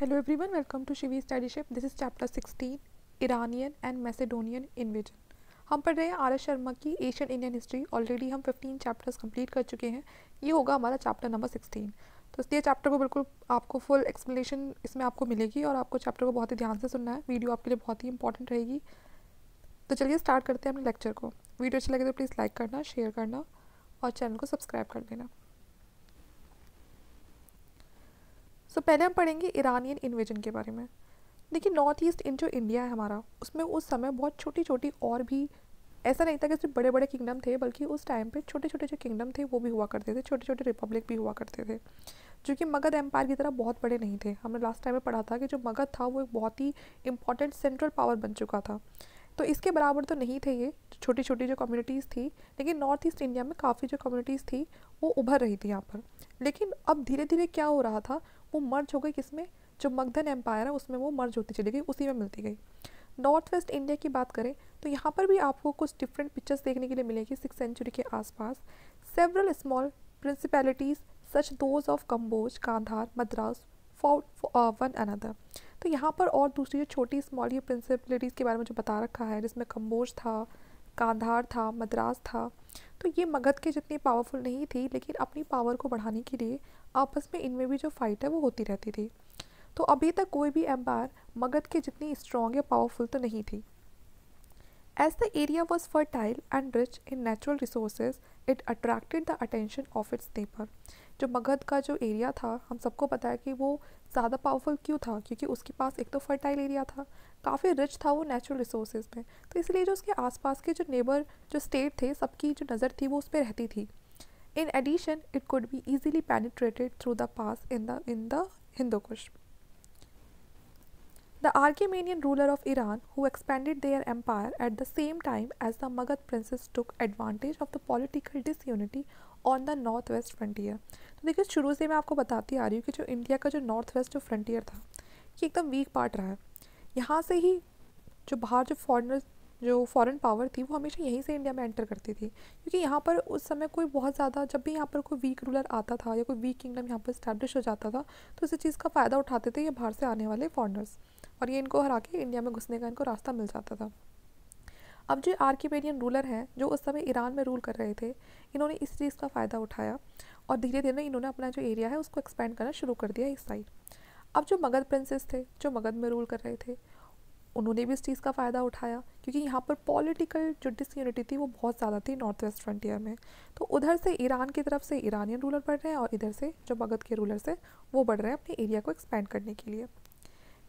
Hello everyone, welcome to Shivi study ship this is chapter sixteen Iranian and Macedonian Invasion. हम पढ़ रहे हैं R S Sharma की Asian Indian history already हम fifteen chapters complete कर चुके हैं ये होगा हमारा चैप्टर नंबर सिक्सटीन तो इसलिए चैप्टर को बिल्कुल आपको फुल एक्सप्लेनेशन इसमें आपको मिलेगी और आपको चैप्टर को बहुत ही ध्यान से सुनना है वीडियो आपके लिए बहुत ही इंपॉर्टेंट रहेगी तो चलिए स्टार्ट करते हैं अपने लेक्चर को वीडियो अच्छी लगे तो प्लीज़ लाइक करना शेयर करना और चैनल को सब्सक्राइब कर लेना सो तो पहले हम पढ़ेंगे ईरानियन इन्वेजन के बारे में देखिए नॉर्थ ईस्ट इन जो इंडिया है हमारा उसमें उस समय बहुत छोटी छोटी और भी ऐसा नहीं था कि सिर्फ बड़े बड़े किंगडम थे बल्कि उस टाइम पे छोटे छोटे जो किंगडम थे वो भी हुआ करते थे छोटे छोटे रिपब्लिक भी हुआ करते थे जो कि मगध एम्पायर की तरह बहुत बड़े नहीं थे हमने लास्ट टाइम में पढ़ा था कि जो मगध था वो एक बहुत ही इंपॉर्टेंट सेंट्रल पावर बन चुका था तो इसके बराबर तो नहीं थे ये छोटी छोटी जो कम्युनिटीज़ थी लेकिन नॉर्थ ईस्ट इंडिया में काफ़ी जो कम्युनिटीज़ थी वो उभर रही थी यहाँ पर लेकिन अब धीरे धीरे क्या हो रहा था वो मर्ज हो गई किसमें जो मगधन एम्पायर है उसमें वो मर्ज होती चली गई उसी में मिलती गई नॉर्थ वेस्ट इंडिया की बात करें तो यहाँ पर भी आपको कुछ डिफरेंट पिक्चर्स देखने के लिए मिलेगी सिक्स सेंचुरी के आसपास several small principalities such those of Kamboj Kandhar Madras for one another तो यहाँ पर और दूसरी जो छोटी स्मॉल ये प्रिंसिपलिटीज़ के बारे में जो बता रखा है जिसमें कम्बोज था कांधार था मद्रास था तो ये मगध के जितनी पावरफुल नहीं थी लेकिन अपनी पावर को बढ़ाने के लिए आपस में इनमें भी जो फाइट है वो होती रहती थी तो अभी तक कोई भी एम्पायर मगध के जितनी स्ट्रॉन्ग या पावरफुल तो नहीं थी as the area was fertile and rich in natural resource it attracted the attention of its neighbour जो मगध का जो एरिया था हम सबको पता है कि वो ज़्यादा पावरफुल क्यों था क्योंकि उसके पास एक तो फर्टाइल एरिया था काफ़ी रिच था वो नेचुरल रिसोर्सेज में तो इसलिए जो उसके आसपास के जो नेबर जो स्टेट थे सबकी जो नज़र थी वो उस पर रहती थी In addition, it could be easily penetrated through the pass in the, in the Hindu Kush. The Argamanian ruler of Iran, who expanded their empire at the same time as the Magad princes took advantage of the political disunity on the north west frontier तो देखिए शुरू से मैं आपको बताती आ रही हूँ कि जो इंडिया का जो नॉर्थ वेस्ट जो फ्रंटियर था ये एकदम वीक पार्ट रहा है यहाँ से ही जो बाहर जो फॉरनर्स जो फॉरेन पावर थी वो हमेशा यहीं से इंडिया में एंटर करती थी क्योंकि यहाँ पर उस समय कोई बहुत ज़्यादा जब भी यहाँ पर कोई वीक रूलर आता था या कोई वीक किंगडम यहाँ पर स्टैब्लिश हो जाता था तो इस चीज़ का फ़ायदा उठाते थे ये बाहर से आने वाले फॉरनर्स और ये इनको हरा के इंडिया में घुसने का इनको रास्ता मिल जाता था अब जो आर्किमेडियन रूलर हैं जो उस समय ईरान में रूल कर रहे थे इन्होंने इस चीज़ का फ़ायदा उठाया और धीरे धीरे इन्होंने अपना जो एरिया है उसको एक्सपेंड करना शुरू कर दिया इस साइड अब जो मगध प्रिंसेस थे जो मगध में रूल कर रहे थे उन्होंने भी इस चीज़ का फ़ायदा उठाया क्योंकि यहाँ पर पॉलिटिकल जो डिसयूनिटी थी वो बहुत ज़्यादा थी नॉर्थ वेस्ट फ्रंटियर में तो उधर से ईरान की तरफ से ईरानियन रूलर बढ़ रहे हैं और इधर से जो मगध के रूलर से वो बढ़ रहे हैं अपने एरिया को एक्सपेंड करने के लिए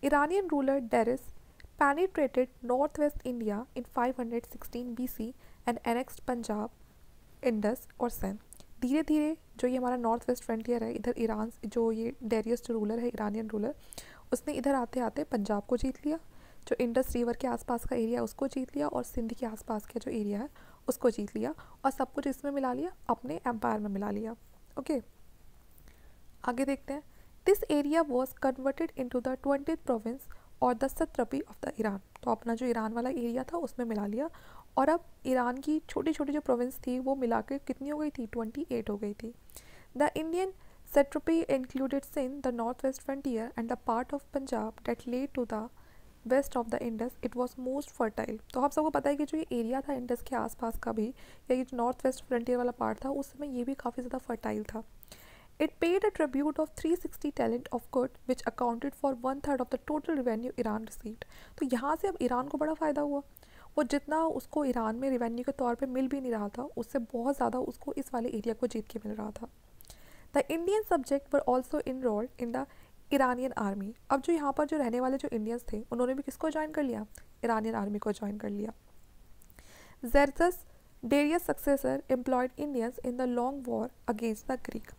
Iranian ruler Darius in five hundred sixteen B C and annexed Punjab Indus और सैन धीरे धीरे जो ये हमारा नॉर्थ वेस्ट फ्रंटियर है इधर ईरान जो ये डेरियस रूलर है ईरानियन रूलर उसने इधर आते आते पंजाब को जीत लिया जो इंडस रिवर के आसपास का एरिया उसको जीत लिया और सिंध के आसपास का जो एरिया है उसको जीत लिया और सब कुछ इसमें मिला लिया अपने एम्पायर में मिला लिया ओके आगे देखते हैं this area was converted into the twenty province और the satrapy of the Iran तो अपना जो ईरान वाला एरिया था उसमें मिला लिया और अब ईरान की छोटी छोटी जो प्रोविंस थी वो मिला के कितनी हो गई थी ट्वेंटी एट हो गई थी the Indian satrapy included Sindh the north west frontier and the part of Punjab that laid to the west of the Indus it was most fertile तो आप सबको पता है कि जो ये एरिया था इंडस के आसपास का भी या ये जो नॉर्थ वेस्ट फ्रंटियर वाला पार्ट था उस समय ये भी काफ़ी ज़्यादा फर्टाइल था it paid a tribute of three sixty talent of gold which accounted for one third of the total revenue Iran receive तो यहाँ से अब ईरान को बड़ा फ़ायदा हुआ वो जितना उसको ईरान में रेवेन्यू के तौर पे मिल भी नहीं रहा था उससे बहुत ज़्यादा उसको इस वाले एरिया को जीत के मिल रहा था the Indian subject were also enrolled in the Iranian army अब जो यहाँ पर जो रहने वाले जो इंडियंस थे उन्होंने भी किसको ज्वाइन कर लिया ईरानियन आर्मी को ज्वाइन कर लिया Xerxes Darius successor employed Indians in the long war against the Greek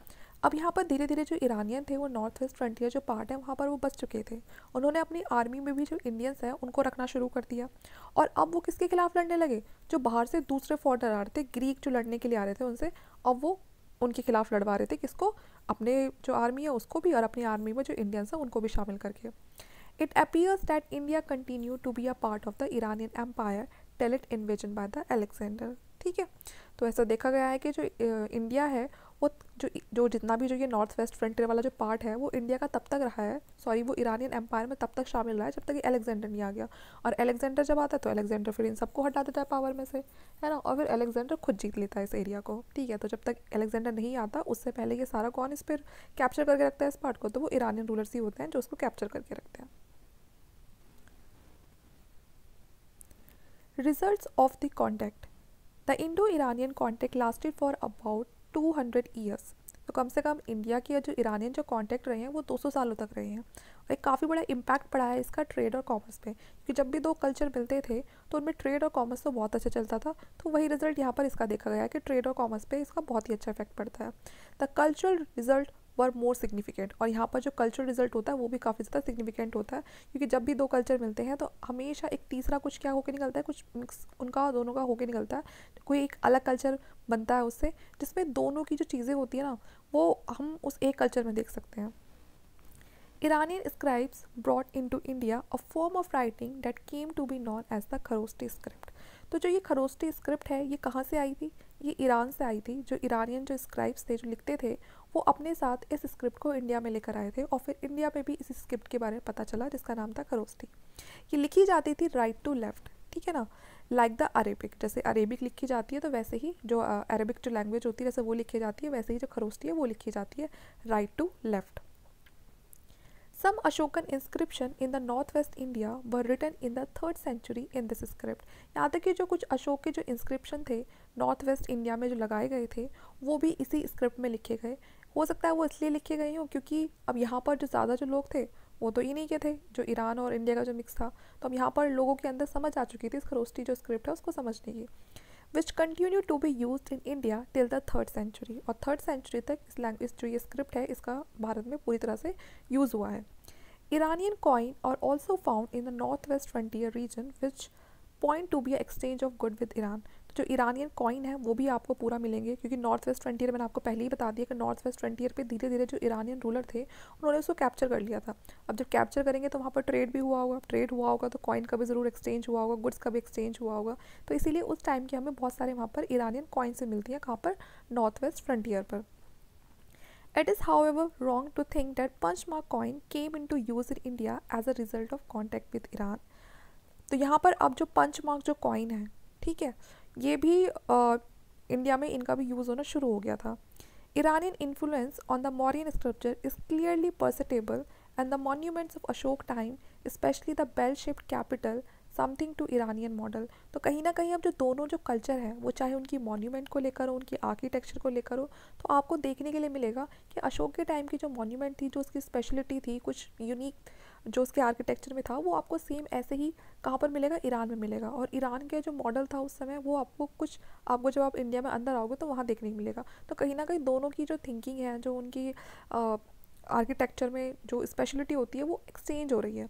अब यहाँ पर धीरे धीरे जो ईरानियन थे वो नॉर्थ वेस्ट फ्रंटियर जो पार्ट है वहाँ पर वो बस चुके थे उन्होंने अपनी आर्मी में भी जो इंडियंस हैं उनको रखना शुरू कर दिया और अब वो किसके खिलाफ लड़ने लगे जो बाहर से दूसरे फॉर्डर आ रहे थे ग्रीक जो लड़ने के लिए आ रहे थे उनसे अब वो उनके खिलाफ लड़वा रहे थे किसको अपने जो आर्मी है उसको भी और अपनी आर्मी में जो इंडियंस हैं उनको भी शामिल करके it appears that India continue to be a part of the Iranian empire till it invasion by the Alexander ठीक है तो ऐसा देखा गया है कि जो इंडिया है वो जो जो जितना भी जो ये नॉर्थ वेस्ट फ्रंटियर वाला जो पार्ट है वो इंडिया का तब तक रहा है सॉरी वो ईरानियन एम्पायर में तब तक शामिल रहा है जब तक ये अलेक्जेंडर नहीं आ गया और अलेक्जेंडर जब आता है तो अलेक्जेंडर फिर इन सबको हटा देता है पावर में से है ना और फिर अलेक्जेंडर खुद जीत लेता है इस एरिया को ठीक है तो जब तक अलेक्जेंडर नहीं आता उससे पहले ये सारा कौन इस पर कैप्चर करके रखता है इस पार्ट को तो वो ईरानियन रूलर्स ही होते हैं जो उसको कैप्चर करके रखते हैं result of the contact the Indo Iranian contact lasted for about two hundred years तो कम से कम इंडिया के जो ईरानियन जो कॉन्टैक्ट रहे हैं वो दो सौ सालों तक रहे हैं और एक काफ़ी बड़ा इम्पैक्ट पड़ा है इसका ट्रेड और कॉमर्स पे क्योंकि जब भी दो कल्चर मिलते थे तो उनमें ट्रेड और कॉमर्स तो बहुत अच्छा चलता था तो वही रिजल्ट यहाँ पर इसका देखा गया है कि ट्रेड और कॉमर्स पे इसका बहुत ही अच्छा इफेक्ट पड़ता है the cultural result were more significant और यहाँ पर जो कल्चर रिजल्ट होता है वो भी काफ़ी ज़्यादा सिग्निफिकेंट होता है क्योंकि जब भी दो कल्चर मिलते हैं तो हमेशा एक तीसरा कुछ क्या होकर निकलता है कुछ मिक्स उनका दोनों का होकर निकलता है कोई एक अलग कल्चर बनता है उससे जिसमें दोनों की जो चीज़ें होती है ना वो हम उस एक कल्चर में देख सकते हैं scribes brought into India a form of writing that came to be known as the Kharosthi script तो जो ये खरोस्टी स्क्रिप्ट है ये कहाँ से आई थी ये ईरान से आई थी जो ईरानियन जो स्क्राइब्स थे जो लिखते थे वो अपने साथ इस स्क्रिप्ट को इंडिया में लेकर आए थे और फिर इंडिया में भी इस स्क्रिप्ट के बारे में पता चला जिसका नाम था खरोस्ती ये लिखी जाती थी राइट टू लेफ्ट ठीक है ना लाइक द अरेबिक जैसे अरेबिक लिखी जाती है तो वैसे ही जो अरेबिक जो लैंग्वेज होती है जैसे वो लिखी जाती है वैसे ही जो खरोस्ती है वो लिखी जाती है right to left some Ashokan inscription in the north west India were written in the third century in this script यहाँ तक कि जो कुछ अशोक के जो इंस्क्रिप्शन थे नॉर्थ वेस्ट इंडिया में जो लगाए गए थे वो भी इसी स्क्रिप्ट में लिखे गए हो सकता है वो इसलिए लिखे गए हों क्योंकि अब यहाँ पर जो ज़्यादा जो लोग थे वो तो नहीं के थे जो ईरान और इंडिया का जो मिक्स था तो अब यहाँ पर लोगों के अंदर समझ आ चुकी थी इस खरोस्टी जो स्क्रिप्ट है उसको समझने की which continue to be use in India till the third century और थर्ड सेंचुरी तक इस लैंग्वेज जो ये स्क्रिप्ट है इसका भारत में पूरी तरह से यूज़ हुआ है ईरानियन कॉइन और also found in the north west frontier region which point to be exchange of good with Iran तो जो ईरानियन कॉइन है वो भी आपको पूरा मिलेंगे क्योंकि नॉर्थ वेस्ट फ्रंटियर मैंने आपको पहले ही बता दिया कि नॉर्थ वेस्ट फ्रंटियर पे धीरे धीरे जो ईरानियन रूलर थे उन्होंने उसको कैप्चर कर लिया था अब जब कैप्चर करेंगे तो वहाँ पर ट्रेड भी हुआ होगा ट्रेड हुआ होगा तो कॉइन का भी ज़रूर एक्सचेंज हुआ होगा गुड्स का भी एक्सचेंज हुआ होगा तो इसीलिए उस टाइम की हमें बहुत सारे वहाँ पर ईरानियन कॉइन से मिलती हैं कहाँ पर नॉर्थ वेस्ट फ्रंटियर पर it is however wrong to think that punch that coin came into use in India as a result of contact with Iran तो यहाँ पर अब जो पंच मार्क जो कॉइन है ठीक है ये भी इंडिया में इनका भी यूज़ होना शुरू हो गया था Iranian influence on the Mauryan sculpture is clearly perceptible, and the monuments of Ashok time specially the bell shaped capital something to Iranian model तो कहीं ना कहीं अब जो दोनों जो कल्चर है वो चाहे उनकी मोन्यूमेंट को लेकर हो उनकी आर्किटेक्चर को लेकर हो तो आपको देखने के लिए मिलेगा कि अशोक के टाइम की जो मोन्यूमेंट थी जो उसकी स्पेशलिटी थी कुछ यूनिक जो उसके आर्किटेक्चर में था वो आपको सेम ऐसे ही कहाँ पर मिलेगा ईरान में मिलेगा और ईरान के जो मॉडल था उस समय वो आपको कुछ आपको जब आप इंडिया में अंदर आओगे तो वहाँ देखने को मिलेगा तो कहीं ना कहीं दोनों की जो थिंकिंग है जो उनकी आर्किटेक्चर में जो स्पेशलिटी होती है वो एक्सचेंज हो रही है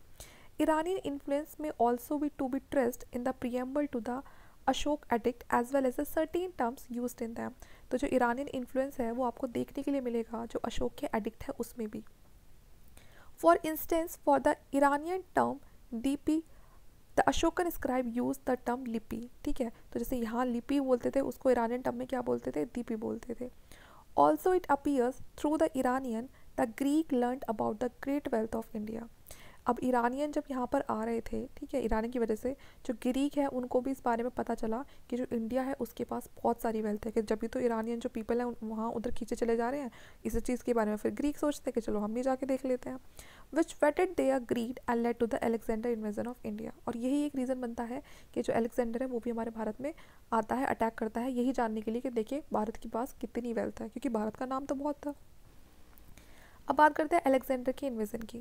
ईरानी इन्फ्लुएंस में also be to be trust in the preamble to the Ashok edict as well as a certain terms use in them तो जो ईरानियन इन्फ्लुएंस है वो आपको देखने के लिए मिलेगा जो अशोक के एडिक्ट है उसमें भी For instance, for the Iranian term DP, the Ashokan scribe use the term lipi ठीक है तो जैसे यहाँ लिपि बोलते थे उसको ईरानियन टर्म में क्या बोलते थे दीपी बोलते थे also it appears through the Iranian the Greek learn about the great wealth of India अब ईरानियन जब यहाँ पर आ रहे थे ठीक है ईरान की वजह से जो ग्रीक है उनको भी इस बारे में पता चला कि जो इंडिया है उसके पास बहुत सारी वेल्थ है कि जब भी तो ईरानियन जो पीपल हैं वहाँ उधर खींचे चले जा रहे हैं इस चीज़ के बारे में फिर ग्रीक सोचते हैं कि चलो हम भी जाके देख लेते हैं which whetted they are greed and led to the Alexander invasion of India और यही एक रीज़न बनता है कि जो एलेक्जेंडर है वो भी हमारे भारत में आता है अटैक करता है यही जानने के लिए कि देखिए भारत के पास कितनी वेल्थ है क्योंकि भारत का नाम तो बहुत था अब बात करते हैं अलेक्जेंडर के इन्वेजन की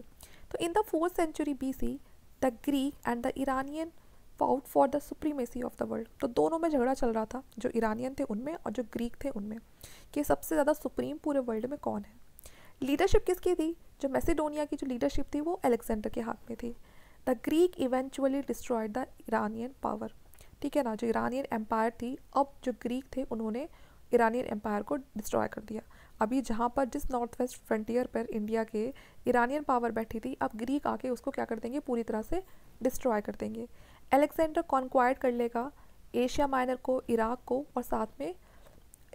तो in the fourth century B C the Greek and the Iranian fought for the supremacy of the world तो दोनों में झगड़ा चल रहा था जो ईरानियन थे उनमें और जो ग्रीक थे उनमें कि सबसे ज़्यादा सुप्रीम पूरे वर्ल्ड में कौन है लीडरशिप किसकी थी जो मैसेडोनिया की जो लीडरशिप थी वो अलेक्जेंडर के हाथ में थी the Greek eventually destroyed the Iranian power ठीक है ना जो ईरानियन एम्पायर थी अब जो ग्रीक थे उन्होंने ईरानियन एम्पायर को डिस्ट्रॉय कर दिया अभी जहाँ पर जिस नॉर्थ वेस्ट फ्रंटियर पर इंडिया के ईरानियन पावर बैठी थी अब ग्रीक आके उसको क्या कर देंगे पूरी तरह से डिस्ट्रॉय कर देंगे एलेक्जेंडर कॉन्क्वायर्ड कर लेगा एशिया माइनर को इराक को और साथ में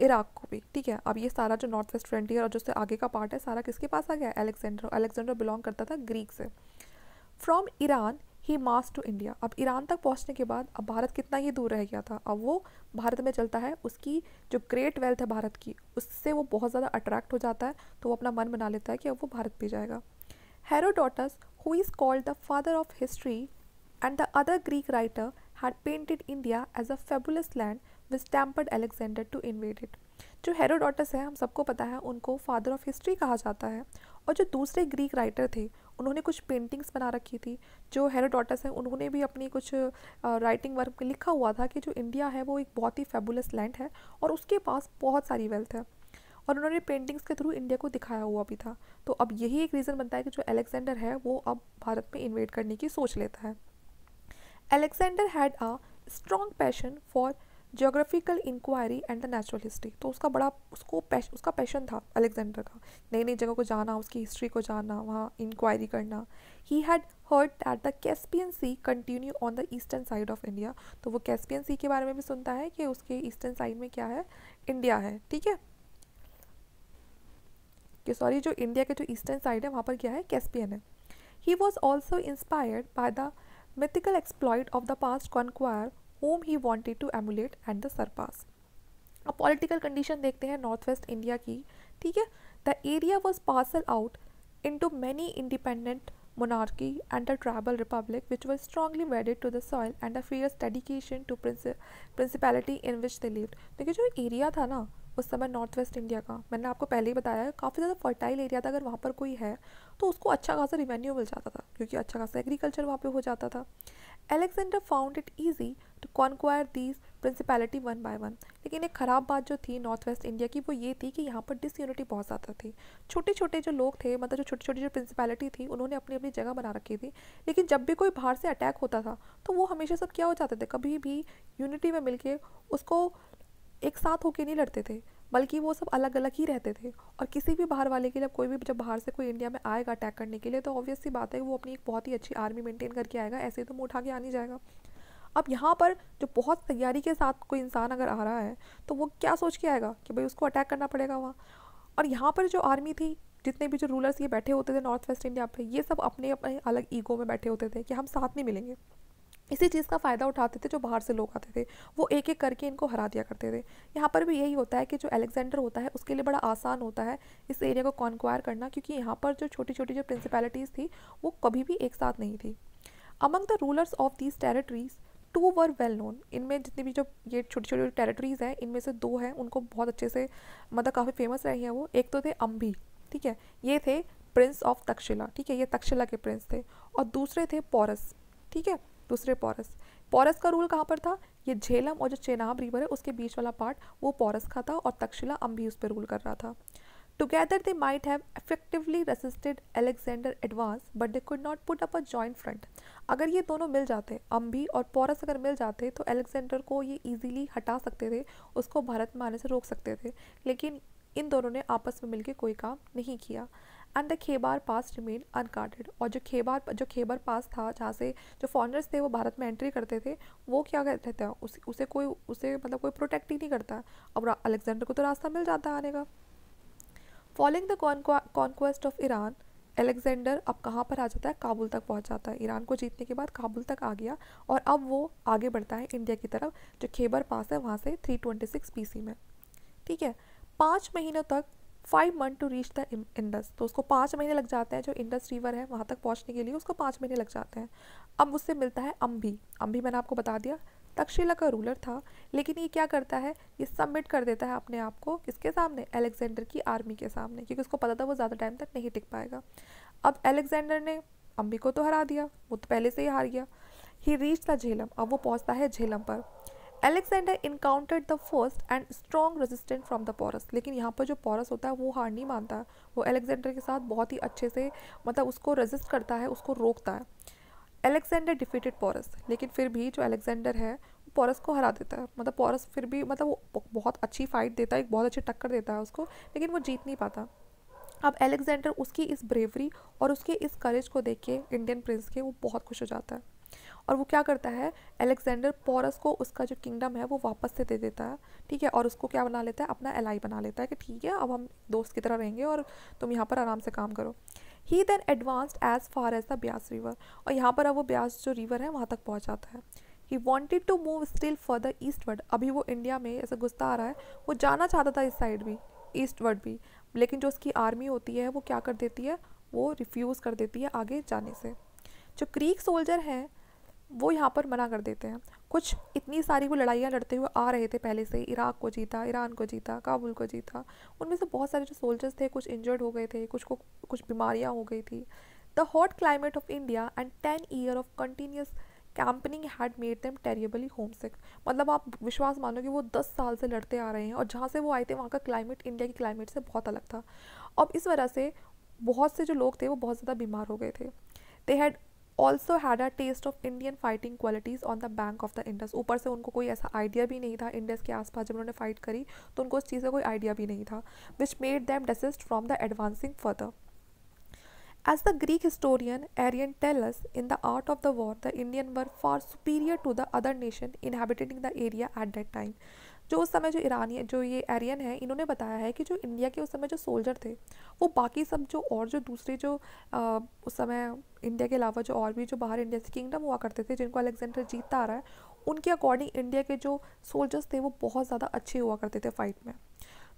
इराक को भी ठीक है अब ये सारा जो नॉर्थ वेस्ट फ्रंटियर और जो से आगे का पार्ट है सारा किसके पास आ गया एलेक्जेंडर एलेक्जेंडर बिलोंग करता था ग्रीक से फ्रॉम ईरान ही मास टू इंडिया अब ईरान तक पहुंचने के बाद अब भारत कितना ही दूर रह गया था अब वो भारत में चलता है उसकी जो ग्रेट वेल्थ है भारत की उससे वो बहुत ज़्यादा अट्रैक्ट हो जाता है तो वो अपना मन बना लेता है कि अब वो भारत भी जाएगा Herodotus who is called the father of history and the other Greek writer had painted India as a fabulous land which tempted Alexander to invade it जो हेरोडोटस है हम सबको पता है उनको फादर ऑफ हिस्ट्री कहा जाता है और जो दूसरे ग्रीक राइटर थे उन्होंने कुछ पेंटिंग्स बना रखी थी जो हेरोडोटस हैं उन्होंने भी अपनी कुछ राइटिंग वर्क में लिखा हुआ था कि जो इंडिया है वो एक बहुत ही फेबुलस लैंड है और उसके पास बहुत सारी वेल्थ है और उन्होंने पेंटिंग्स के थ्रू इंडिया को दिखाया हुआ भी था तो अब यही एक रीज़न बनता है कि जो अलेक्जेंडर है वो अब भारत में इन्वेट करने की सोच लेता है Alexander had a strong passion for geographical inquiry and the natural history तो उसका बड़ा उसको पैश, उसका पैशन था अलेक्जेंडर का नई नई जगह को जाना उसकी हिस्ट्री को जाना वहाँ इंक्वायरी करना he had heard that the Caspian Sea continue on the eastern side of India तो वो कैस्पियन सी के बारे में भी सुनता है कि उसके ईस्टर्न साइड में क्या है इंडिया है ठीक है कि सॉरी जो इंडिया के जो ईस्टर्न साइड है वहाँ पर क्या है कैस्पियन है he was also inspired by the mythical exploit of the past conqueror whom he wanted to emulate and the surpass. A political condition देखते हैं northwest India इंडिया की ठीक है the area was parcel out into many monarchy and a tribal republic which was strongly wedded to the soil and a fierce dedication to princi principality in which they lived देखिए जो area था ना उस समय north west India का मैंने आपको पहले ही बताया काफ़ी ज़्यादा फर्टाइल एरिया था अगर वहाँ पर कोई है तो उसको अच्छा खासा रिवेन्यू मिल जाता था क्योंकि अच्छा खासा एग्रीकल्चर वहाँ पे हो जाता था Alexander found it easy to conquer these principality one by one लेकिन एक ख़राब बात जो थी नॉर्थ वेस्ट इंडिया की वो ये थी कि यहाँ पर डिसयूनिटी बहुत ज़्यादा थी छोटे छोटे जो लोग थे मतलब जो छोटी छोटी जो प्रिंसिपैलिटी थी उन्होंने अपनी अपनी जगह बना रखी थी लेकिन जब भी कोई बाहर से अटैक होता था तो वो हमेशा सब क्या हो जाते थे कभी भी यूनिटी में मिलके उसको एक साथ होके नहीं लड़ते थे बल्कि वो सब अलग अलग ही रहते थे और किसी भी बाहर वाले के लिए कोई भी जब बाहर से कोई इंडिया में आएगा अटैक करने के लिए तो ऑब्वियसली बात है वो अपनी एक बहुत ही अच्छी आर्मी मेंटेन करके आएगा ऐसे ही तो मुँह उठा के आ नहीं जाएगा अब यहाँ पर जो बहुत तैयारी के साथ कोई इंसान अगर आ रहा है तो वो क्या सोच के आएगा कि भाई उसको अटैक करना पड़ेगा वहाँ और यहाँ पर जो आर्मी थी जितने भी जो रूलर्स ये बैठे होते थे नॉर्थ वेस्ट इंडिया पे ये सब अपने अपने अलग ईगो में बैठे होते थे कि हम साथ नहीं मिलेंगे इसी चीज़ का फ़ायदा उठाते थे जो बाहर से लोग आते थे वो एक एक करके इनको हरा दिया करते थे यहाँ पर भी यही होता है कि जो अलेक्जेंडर होता है उसके लिए बड़ा आसान होता है इस एरिया को कॉन्क्वायर करना क्योंकि यहाँ पर जो छोटी छोटी जो प्रिंसिपैलिटीज़ थी वो कभी भी एक साथ नहीं थी among the rulers of these territories to were well known इनमें जितनी भी जो ये छोटी छोटी टेरेटरीज़ हैं इनमें से दो हैं उनको बहुत अच्छे से मतलब काफ़ी फेमस रहे हैं वो एक तो थे अम्भी ठीक है ये थे प्रिंस ऑफ तक्षशिला ठीक है ये तक्षशिला के प्रिंस थे और दूसरे थे पोरस ठीक है दूसरे पोरस पोरस का रूल कहाँ पर था ये झेलम और जो चेनाब रिवर है उसके बीच वाला पार्ट वो पोरस का था और तक्षशिला अम्बी उस पर रूल कर रहा था together they might have effectively resisted Alexander advance but they could not put up a joint front अगर ये दोनों मिल जाते अम्बी और पोरस अगर मिल जाते तो एलेक्जेंडर को ये ईजिली हटा सकते थे उसको भारत में आने से रोक सकते थे लेकिन इन दोनों ने आपस में मिलकर कोई काम नहीं किया and the Khyber pass remain unguarded और जो खेबार जो खेबर पास था जहाँ से जो फॉरनर्स थे वो भारत में एंट्री करते थे वो क्या करते थे उस, उसे कोई उसे मतलब कोई प्रोटेक्ट ही नहीं करता अब अलेक्जेंडर को तो रास्ता मिल जाता है आने का following the conquest of Iran Alexander अब कहाँ पर आ जाता है काबुल तक पहुँच जाता है ईरान को जीतने के बाद काबुल तक आ गया और अब वो आगे बढ़ता है इंडिया की तरफ जो खेबर पास है वहाँ से 326 सी में ठीक है पाँच महीनों तक five month to reach the Indus तो उसको पाँच महीने लग जाते हैं जो इंडस रिवर है वहाँ तक पहुँचने के लिए उसको पाँच महीने लग जाते हैं अब उससे मिलता है अम्बी अम्बी मैंने आपको बता दिया तक्षशिला का रूलर था लेकिन ये क्या करता है ये सबमिट कर देता है अपने आप को किसके सामने एलेक्जेंडर की आर्मी के सामने क्योंकि उसको पता था वो ज़्यादा टाइम तक नहीं टिक पाएगा अब एलेक्जेंडर ने अम्बी को तो हरा दिया वो तो पहले से ही हार गया ही रीच था झेलम अब वो पहुँचता है झेलम पर Alexander encountered the first and strong resistant from the Porus लेकिन यहाँ पर जो पोरस होता है वो हार नहीं मानता वो अलेक्जेंडर के साथ बहुत ही अच्छे से मतलब उसको रेजिस्ट करता है उसको रोकता है अलेक्जेंडर डिफीटेड पोरस लेकिन फिर भी जो अलेक्जेंडर है वो पोरस को हरा देता है मतलब पोरस फिर भी मतलब वो बहुत अच्छी फाइट देता है एक बहुत अच्छी टक्कर देता है उसको लेकिन वो जीत नहीं पाता अब अलेक्जेंडर उसकी इस ब्रेवरी और उसके इस करेज को देख के इंडियन प्रिंस के वो बहुत खुश हो जाता है और वो क्या करता है अलेक्जेंडर पोरस को उसका जो किंगडम है वो वापस से दे देता है ठीक है और उसको क्या बना लेता है अपना एलाई बना लेता है कि ठीक है अब हम दोस्त की तरह रहेंगे और तुम यहाँ पर आराम से काम करो he then advanced as far as the Beas river और यहाँ पर अब वो ब्यास जो रिवर है वहाँ तक पहुँच जाता है he wanted to move still further eastward अभी वो इंडिया में ऐसा घुसता आ रहा है वो जाना चाहता था इस साइड भी ईस्टवर्ड भी लेकिन जो उसकी आर्मी होती है वो क्या कर देती है वो रिफ्यूज़ कर देती है आगे जाने से जो क्रीक सोल्जर हैं वो यहाँ पर मना कर देते हैं कुछ इतनी सारी वो लड़ाइयाँ लड़ते हुए आ रहे थे पहले से इराक को जीता ईरान को जीता काबुल को जीता उनमें से बहुत सारे जो सोल्जर्स थे कुछ इंजर्ड हो गए थे कुछ को कुछ बीमारियाँ हो गई थी the hot climate of India and ten year of continuous campaigning had made them terribly homesick मतलब आप विश्वास मानो कि वो दस साल से लड़ते आ रहे हैं और जहाँ से वो आए थे वहाँ का क्लाइमेट इंडिया की क्लाइमेट से बहुत अलग था अब इस वजह से बहुत से जो लोग थे वो बहुत ज़्यादा बीमार हो गए थे they had also had a taste of Indian fighting qualities on the bank of the Indus ऊपर से उनको कोई ऐसा आइडिया भी नहीं था इंडस के आसपास जब उन्होंने फाइट करी तो उनको उस चीज़ का कोई आइडिया भी नहीं था which made them desist from the advancing further as the Greek historian Arrian tells in the art of the war the Indian were far superior to the other nation inhabiting the area at that time जो उस समय जो ईरानी जो ये Ariane है इन्होंने बताया है कि जो इंडिया के उस समय जो सोल्जर थे वो बाकी सब जो और जो दूसरे जो आ, उस समय इंडिया के अलावा जो और भी जो बाहर इंडिया से किंगडम हुआ करते थे जिनको अलेक्जेंडर जीतता आ रहा है उनके अकॉर्डिंग इंडिया के जो सोल्जर्स थे वो बहुत ज़्यादा अच्छे हुआ करते थे फाइट में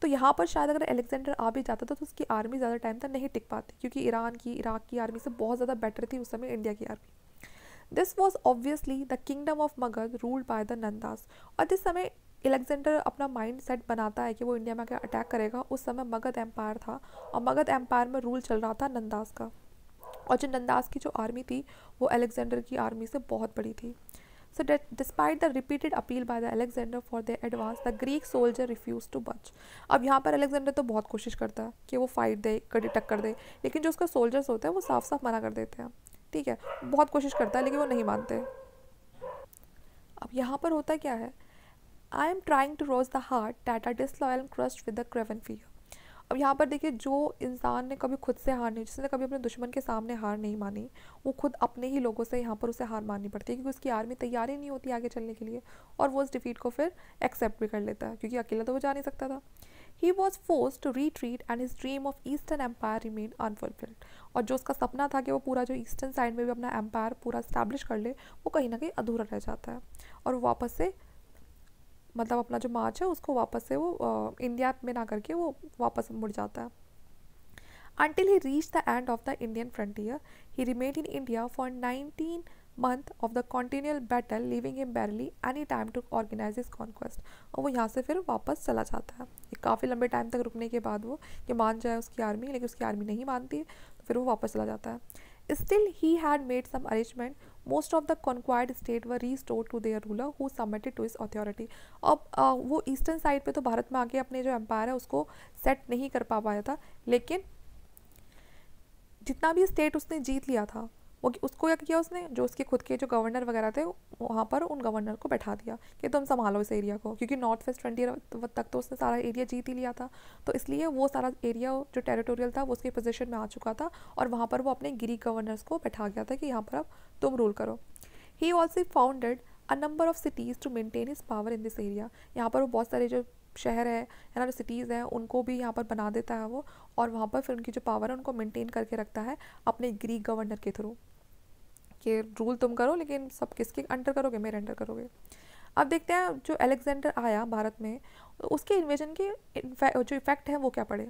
तो यहाँ पर शायद अगर अलेक्जेंडर आ भी जाता था तो उसकी आर्मी ज़्यादा टाइम तक नहीं टिक पाती क्योंकि ईरान की इराक की आर्मी से बहुत ज़्यादा बेटर थी उस समय इंडिया की army this was obviously the kingdom of Magadha ruled by the Nandas और जिस समय एलेक्जेंडर अपना माइंड सेट बनाता है कि वो इंडिया में आकर अटैक करेगा उस समय मगध एम्पायर था और मगध एम्पायर में रूल चल रहा था नंदास का और जो नंदास की जो आर्मी थी वो अलेक्जेंडर की आर्मी से बहुत बड़ी थी that despite the repeated appeal by the Alexander for the advance the Greek soldier refuse to budge अब यहाँ पर अलेक्जेंडर तो बहुत कोशिश करता है कि वो फाइट दे कड़ी टक्कर दे लेकिन जो उसका सोल्जर्स होते हैं वो साफ साफ मना कर देते हैं ठीक है बहुत कोशिश करता है लेकिन वो नहीं मानते अब यहाँ पर होता क्या है I am trying to rouse the heart that are disloyal crust with the craven fear अब यहाँ पर देखिए जो इंसान ने कभी खुद से हार नहीं जिसने कभी अपने दुश्मन के सामने हार नहीं मानी वो खुद अपने ही लोगों से यहाँ पर उसे हार माननी पड़ती है क्योंकि उसकी आर्मी तैयार ही नहीं होती आगे चलने के लिए और वो उस डिफीट को फिर एक्सेप्ट भी कर लेता है क्योंकि अकेला तो वो जा नहीं सकता था he was force to retreat and his dream of eastern empire remain unfulfilled और जो उसका सपना था कि वो पूरा जो ईस्टर्न साइड में भी अपना एम्पायर पूरा इस्टेब्लिश कर ले वो कहीं ना कहीं अधूरा रह जाता है और वापस से मतलब अपना जो मार्च है उसको वापस से वो इंडिया में ना करके वो वापस मुड़ जाता है until he reach the end of the Indian frontier he remained in India for nineteen month of the continual battle leaving in barely any time to organise this conquest और वो यहाँ से फिर वापस चला जाता है काफ़ी लंबे टाइम तक रुकने के बाद वो कि मान जाए उसकी आर्मी लेकिन उसकी आर्मी नहीं मानती तो फिर वो वापस चला जाता है still he had made some arrangement most of the conquered state were restore to their ruler who submitted to his authority अब वो ईस्टर्न साइड पे तो भारत में आके अपने जो एम्पायर है उसको सेट नहीं कर पा पाया था लेकिन जितना भी स्टेट उसने जीत लिया था उसको क्या किया उसने जो उसके खुद के जो गवर्नर वगैरह थे वहाँ पर उन गवर्नर को बैठा दिया कि तुम संभालो इस एरिया को क्योंकि नॉर्थ वेस्ट फ्रंटियर तक तो उसने सारा एरिया जीत ही लिया था तो इसलिए वो सारा एरिया जो टेरिटोरियल था वो उसके पोजिशन में आ चुका था और वहाँ पर वो अपने गिरी गवर्नर्स को बैठा गया था कि यहाँ पर अब तुम रूल करो he also founded a number of cities to maintain his power in this area यहाँ पर वो बहुत सारे जो शहर है या ना जो सिटीज़ हैं उनको भी यहाँ पर बना देता है वो और वहाँ पर फिर उनकी जो पावर है उनको मेंटेन करके रखता है अपने ग्रीक गवर्नर के थ्रू कि रूल तुम करो लेकिन सब किसके अंडर करोगे मेरे अंडर करोगे अब देखते हैं जो अलेक्जेंडर आया भारत में तो उसके इन्वेजन के जो इफेक्ट है वो क्या पड़े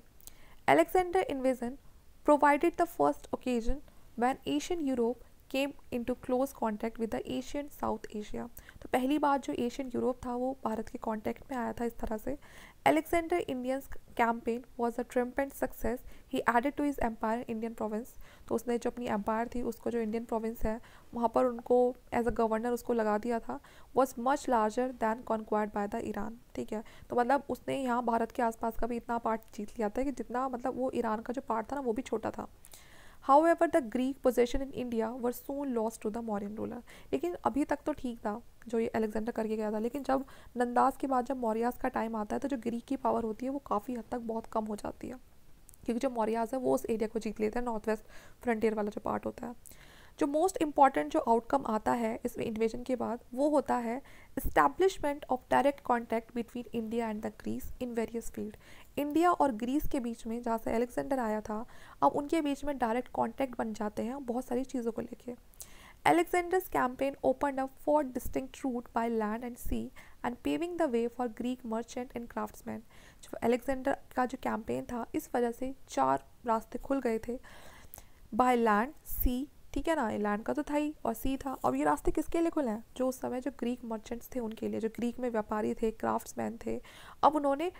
Alexander invasion provided the first occasion when Asian Europe came into close contact with the Asian South Asia तो पहली बार जो एशियन यूरोप था वो भारत के कॉन्टैक्ट में आया था इस तरह से Alexander Indians campaign was a and success he added to his empire Indian province तो उसने जो अपनी एम्पायर थी उसको जो इंडियन प्रोविंस है वहाँ पर उनको एज अ गवर्नर उसको लगा दिया था was much larger than conquered by the Iran ठीक है तो मतलब उसने यहाँ भारत के आसपास का भी इतना पार्ट जीत लिया था कि जितना मतलब वो ईरान का जो पार्ट था ना वो भी छोटा था however the Greek position in India were soon lost to the Mauryan ruler लेकिन अभी तक तो ठीक था जो ये अलेक्जेंडर करके गया था लेकिन जब नंदास के बाद जब मौर्यास का टाइम आता है तो जो ग्रीक की पावर होती है वो काफ़ी हद तक बहुत कम हो जाती है क्योंकि जो मौर्यास है वो उस एरिया को जीत लेते हैं नॉर्थ वेस्ट फ्रंटियर वाला जो पार्ट होता है जो मोस्ट इम्पॉर्टेंट जो आउटकम आता है इस इन्वेजन के बाद वो होता है establishment of direct contact between India and the Greece in various field India और ग्रीस के बीच में जहाँ से एलेक्जेंडर आया था अब उनके बीच में डायरेक्ट कॉन्टैक्ट बन जाते हैं बहुत सारी चीज़ों को लेके Alexander's open up for four distinct by land and sea and paving the way for Greek merchant and craft man जो अलेक्जेंडर का जो कैंपेन था इस वजह से चार रास्ते खुल गए थे बाय लैंड सी ठीक है ना लैंड का तो था ही और सी था और ये रास्ते किसके लिए खुले हैं जो उस समय जो ग्रीक मर्चेंट्स थे उनके लिए जो ग्रीक में व्यापारी थे क्राफ्ट्समैन थे अब उन्होंने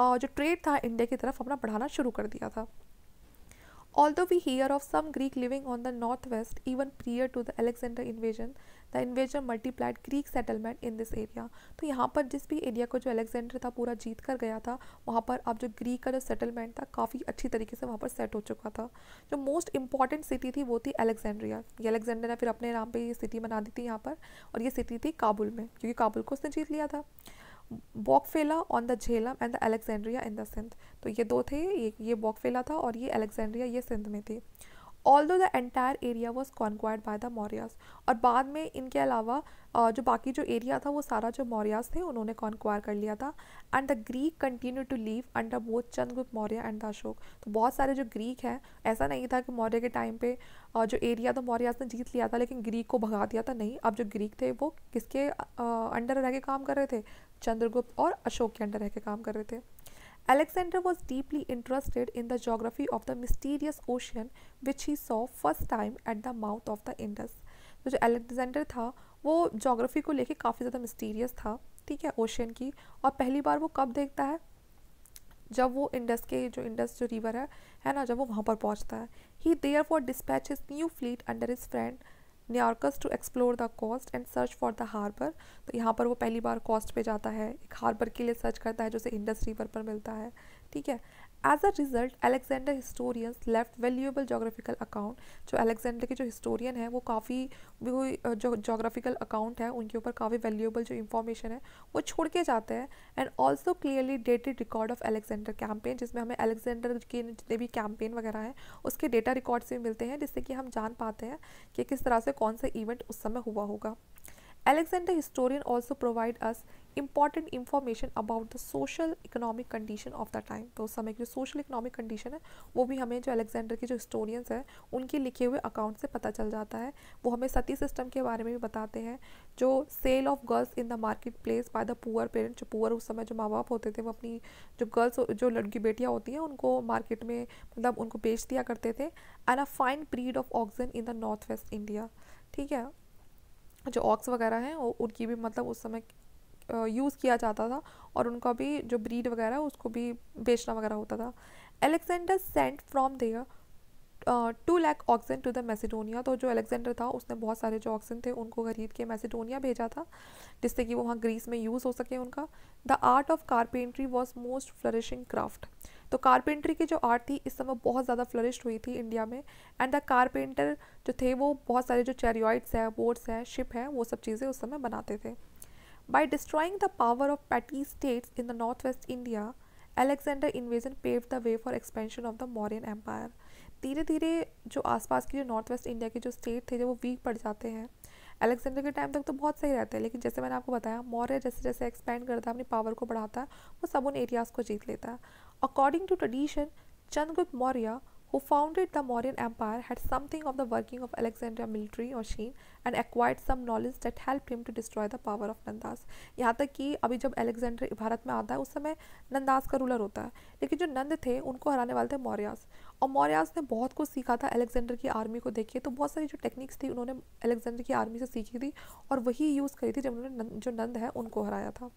जो ट्रेड था इंडिया की तरफ अपना बढ़ाना शुरू कर दिया था Although we hear of some Greek living on the northwest even prior to the Alexander invasion, the invader multiplied Greek settlement in this area तो यहाँ पर जिस भी एरिया को जो अलेक्जेंडर था पूरा जीत कर गया था वहाँ पर अब जो ग्रीक का जो सेटलमेंट था काफ़ी अच्छी तरीके से वहाँ पर सेट हो चुका था जो मोस्ट इंपॉर्टेंट सिटी थी वो थी अलेक्जेंड्रिया ये अलेक्जेंडर ने फिर अपने नाम पर यह सिटी बना दी थी यहाँ पर और ये सिटी थी काबुल में क्योंकि काबुल को उसने जीत लिया था Bucephala on the Jhelum and the Alexandria in the Sindh तो ये दो थे ये ये बॉकफेला था और ये अलेक्जेंड्रिया ये सिंध में थे although the entire area was conquered by the Mauryas और बाद में इनके अलावा जो बाकी जो एरिया था वो सारा जो मौर्यास थे उन्होंने कॉन्क्वायर कर लिया था and the Greek continue to live under both Chandragupta Maurya and the Ashoka तो बहुत सारे जो ग्रीक हैं ऐसा नहीं था कि मौर्य के टाइम पे जो एरिया तो मौर्यास ने जीत लिया था लेकिन ग्रीक को भगा दिया था नहीं अब जो ग्रीक थे वो किसके अंडर रह के काम कर रहे थे चंद्रगुप्त और अशोक के अंडर रह के काम कर रहे थे Alexander was deeply interested in the geography of the mysterious ocean which he saw first time at the mouth of the Indus. तो जो एलेक्जेंडर था वो जोग्राफ़ी को लेके काफ़ी ज़्यादा मिस्टीरियस था ठीक है ओशन की और पहली बार वो कब देखता है जब वो इंडस के जो इंडस जो रिवर है है ना जब वो वहाँ पर पहुँचता है he therefore dispatch his new fleet under his friend Nearchus to explore the coast and search for the harbour तो यहाँ पर वो पहली बार कॉस्ट पे जाता है एक हार्बर के लिए सर्च करता है जो से इंडस रिवर पर मिलता है ठीक है as a result Alexander historians left valuable geographical account जो अलेक्जेंडर के जो हिस्टोरियन है वो काफ़ी जो जोग्राफिकल अकाउंट है उनके ऊपर काफ़ी वैल्यूएबल जो इन्फॉर्मेशन है वो छोड़ के जाते हैं and also clearly dated record of Alexander campaign जिसमें हमें अलेक्जेंडर के जितने भी कैंपेन वगैरह हैं उसके डेटा रिकॉर्ड्स भी मिलते हैं जिससे कि हम जान पाते हैं कि किस तरह से कौन सा इवेंट उस समय हुआ होगा Alexander historian also provide us important information about the social economic condition of the time तो उस समय की जो social economic condition है वो भी हमें जो अलेक्जेंडर के जो historians हैं उनके लिखे हुए अकाउंट से पता चल जाता है वो हमें सती सिस्टम के बारे में भी बताते हैं जो sale of girls in the market place by the poor parents जो पुअर उस समय जो माँ बाप होते थे वो अपनी जो गर्ल्स जो लड़की बेटियाँ होती हैं उनको मार्केट में मतलब उनको बेच दिया करते थे and a fine breed of oxen in the north west India ठीक है जो ऑक्स वगैरह हैं उनकी भी मतलब उस समय यूज़ किया जाता था और उनका भी जो ब्रीड वगैरह उसको भी बेचना वगैरह होता था Alexander sent from there two lakh oxen to the Macedonia तो जो अलेक्जेंडर था उसने बहुत सारे जो ऑक्सीजन थे उनको खरीद के मैसेडोनिया भेजा था जिससे कि वो वहाँ ग्रीस में यूज़ हो सके उनका the art of carpentry was most flourishing craft तो कारपेंटरी की जो आर्ट थी इस समय बहुत ज़्यादा फ्लरिश हुई थी इंडिया में एंड द कारपेंटर जो थे वो बहुत सारे जो चेरियॉइड्स हैं बोट्स हैं शिप हैं वो सब चीज़ें उस समय बनाते थे By destroying the power of petty states in the northwest India, Alexander invasion paved the way for expansion of the Mauryan Empire. धीरे धीरे जो आसपास की जो नॉर्थ वेस्ट इंडिया के जो स्टेट थे जो वो वीक पड़ जाते हैं अलेक्जेंडर के टाइम तक तो बहुत सही रहते हैं लेकिन जैसे मैंने आपको बताया मौर्य जैसे जैसे एक्सपेंड करता है अपनी पावर को बढ़ाता है वो सब उन एरियाज़ को जीत लेता है According to tradition, Chandragupta Maurya, who founded the Mauryan Empire, had something of the working of Alexandria military machine and acquired some knowledge that helped him to destroy the power of Nandas. यहाँ तक कि अभी जब Alexander Bharat में आता है उस समय Nandas का ruler होता है लेकिन जो Nand थे उनको हराने वाले थे Mauryas. और मौर्यास ने बहुत कुछ सीखा था अलेक्जेंडर की आर्मी को देखिए तो बहुत सारी जो टेक्निक्स थी उन्होंने अलेक्जेंडर की आर्मी से सीखी थी और वही यूज़ करी थी जब उन्होंने जो नंद है उनको हराया था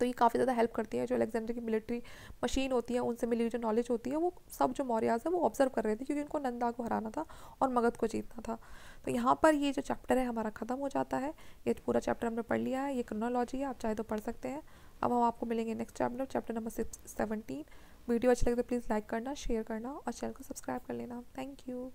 तो ये काफ़ी ज़्यादा हेल्प करती है जो अलेक्जेंडर की मिलिट्री मशीन होती है उनसे मिली हुई जो नॉलेज होती है वो सब जो मौर्याज है वो ऑब्जर्व कर रहे थे क्योंकि उनको नंदा को हराना था और मगध को जीतना था तो यहाँ पर ये जो चैप्टर है हमारा ख़त्म हो जाता है ये पूरा चैप्टर हमने पढ़ लिया है ये क्रोनोलॉजी है आप चाहे तो पढ़ सकते हैं अब हम आपको मिलेंगे next chapter chapter number six seventeen video अच्छी लगे तो प्लीज़ लाइक करना शेयर करना और चैनल को सब्सक्राइब कर लेना थैंक यू